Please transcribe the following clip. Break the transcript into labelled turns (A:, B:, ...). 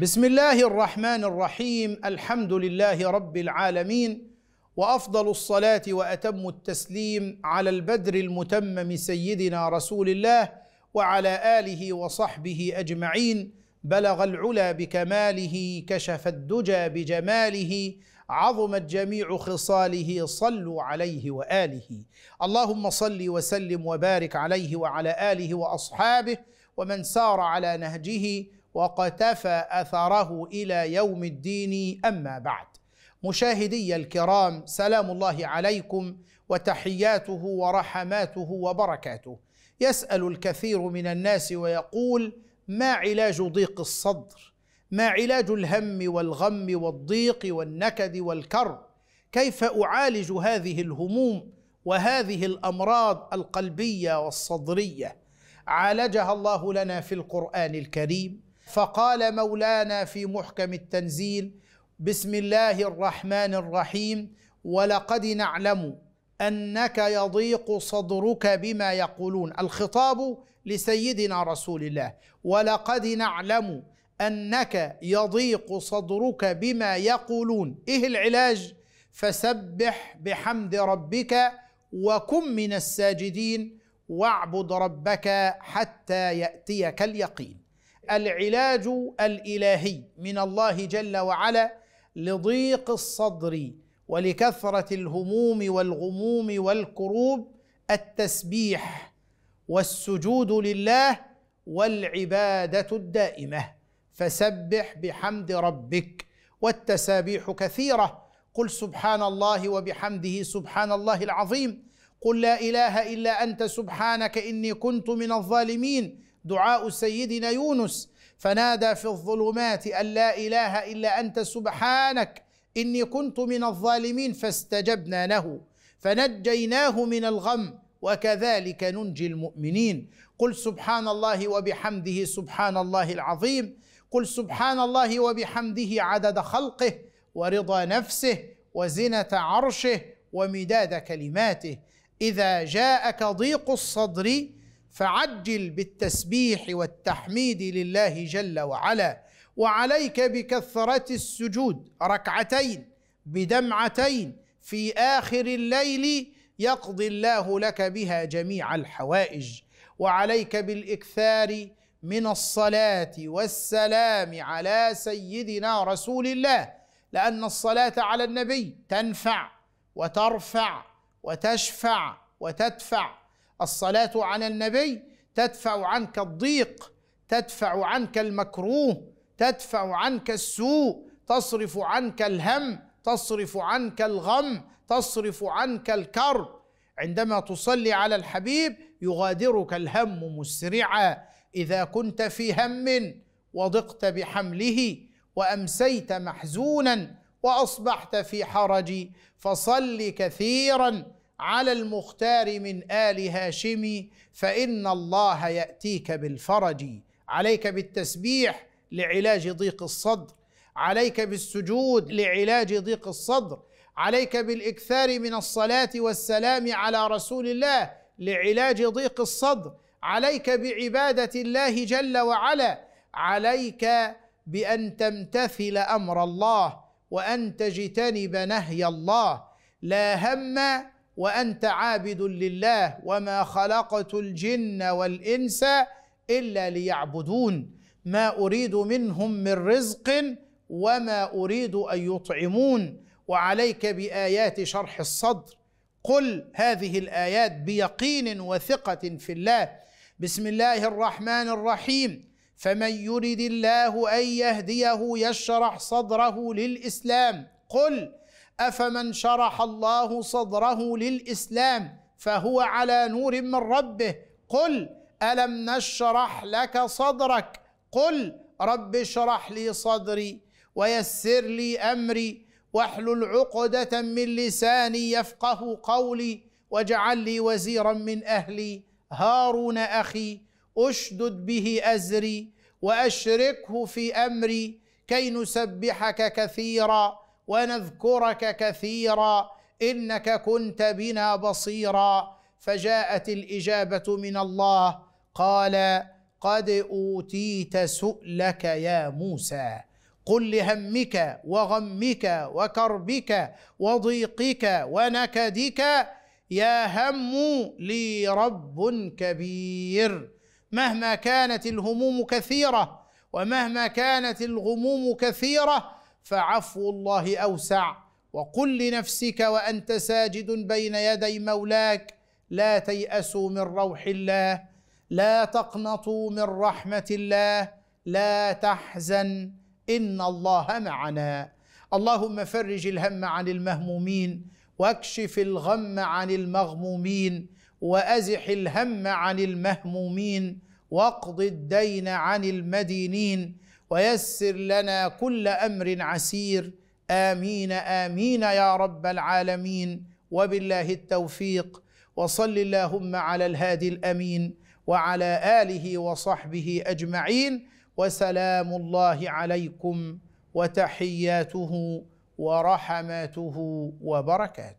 A: بسم الله الرحمن الرحيم الحمد لله رب العالمين وافضل الصلاه واتم التسليم على البدر المتمم سيدنا رسول الله وعلى اله وصحبه اجمعين بلغ العلا بكماله كشف الدجى بجماله عظمت جميع خصاله صلوا عليه واله اللهم صل وسلم وبارك عليه وعلى اله واصحابه ومن سار على نهجه وقتفى اثره الى يوم الدين اما بعد مشاهدي الكرام سلام الله عليكم وتحياته ورحماته وبركاته يسال الكثير من الناس ويقول ما علاج ضيق الصدر ما علاج الهم والغم والضيق والنكد والكرب كيف اعالج هذه الهموم وهذه الامراض القلبيه والصدريه عالجها الله لنا في القران الكريم فقال مولانا في محكم التنزيل بسم الله الرحمن الرحيم ولقد نعلم انك يضيق صدرك بما يقولون الخطاب لسيدنا رسول الله ولقد نعلم انك يضيق صدرك بما يقولون ايه العلاج فسبح بحمد ربك وكن من الساجدين واعبد ربك حتى ياتيك اليقين العلاج الالهي من الله جل وعلا لضيق الصدر ولكثره الهموم والغموم والكروب التسبيح والسجود لله والعباده الدائمه فسبح بحمد ربك والتسابيح كثيره قل سبحان الله وبحمده سبحان الله العظيم قل لا اله الا انت سبحانك اني كنت من الظالمين دعاء سيدنا يونس فنادى في الظلمات ان لا اله الا انت سبحانك اني كنت من الظالمين فاستجبنا له فنجيناه من الغم وكذلك ننجي المؤمنين قل سبحان الله وبحمده سبحان الله العظيم قل سبحان الله وبحمده عدد خلقه ورضا نفسه وزنه عرشه ومداد كلماته اذا جاءك ضيق الصدر فعجل بالتسبيح والتحميد لله جل وعلا وعليك بكثره السجود ركعتين بدمعتين في اخر الليل يقضي الله لك بها جميع الحوائج وعليك بالاكثار من الصلاه والسلام على سيدنا رسول الله لان الصلاه على النبي تنفع وترفع وتشفع وتدفع الصلاة على النبي تدفع عنك الضيق تدفع عنك المكروه تدفع عنك السوء تصرف عنك الهم تصرف عنك الغم تصرف عنك الكرب عندما تصلي على الحبيب يغادرك الهم مسرعا اذا كنت في هم وضقت بحمله وامسيت محزونا واصبحت في حرج فصل كثيرا على المختار من ال هاشم فان الله ياتيك بالفرج عليك بالتسبيح لعلاج ضيق الصدر عليك بالسجود لعلاج ضيق الصدر عليك بالاكثار من الصلاه والسلام على رسول الله لعلاج ضيق الصدر عليك بعباده الله جل وعلا عليك بان تمتثل امر الله وان تجتنب نهي الله لا هم وانت عابد لله وما خلقت الجن والانس الا ليعبدون ما اريد منهم من رزق وما اريد ان يطعمون وعليك بايات شرح الصدر قل هذه الايات بيقين وثقه في الله بسم الله الرحمن الرحيم فمن يرد الله ان يهديه يشرح صدره للاسلام قل افمن شرح الله صدره للاسلام فهو على نور من ربه قل الم نشرح لك صدرك قل رب اشرح لي صدري ويسر لي امري واحلل عقده من لساني يفقه قولي واجعل لي وزيرا من اهلي هارون اخي اشدد به ازري واشركه في امري كي نسبحك كثيرا ونذكرك كثيرا انك كنت بنا بصيرا فجاءت الاجابه من الله قال قد اوتيت سؤلك يا موسى قل لهمك وغمك وكربك وضيقك ونكدك يا هم لي رب كبير مهما كانت الهموم كثيره ومهما كانت الغموم كثيره فعفو الله اوسع وقل لنفسك وانت ساجد بين يدي مولاك لا تياسوا من روح الله لا تقنطوا من رحمه الله لا تحزن ان الله معنا اللهم فرج الهم عن المهمومين واكشف الغم عن المغمومين وازح الهم عن المهمومين واقض الدين عن المدينين ويسر لنا كل امر عسير امين امين يا رب العالمين وبالله التوفيق وصل اللهم على الهادي الامين وعلى اله وصحبه اجمعين وسلام الله عليكم وتحياته ورحماته وبركاته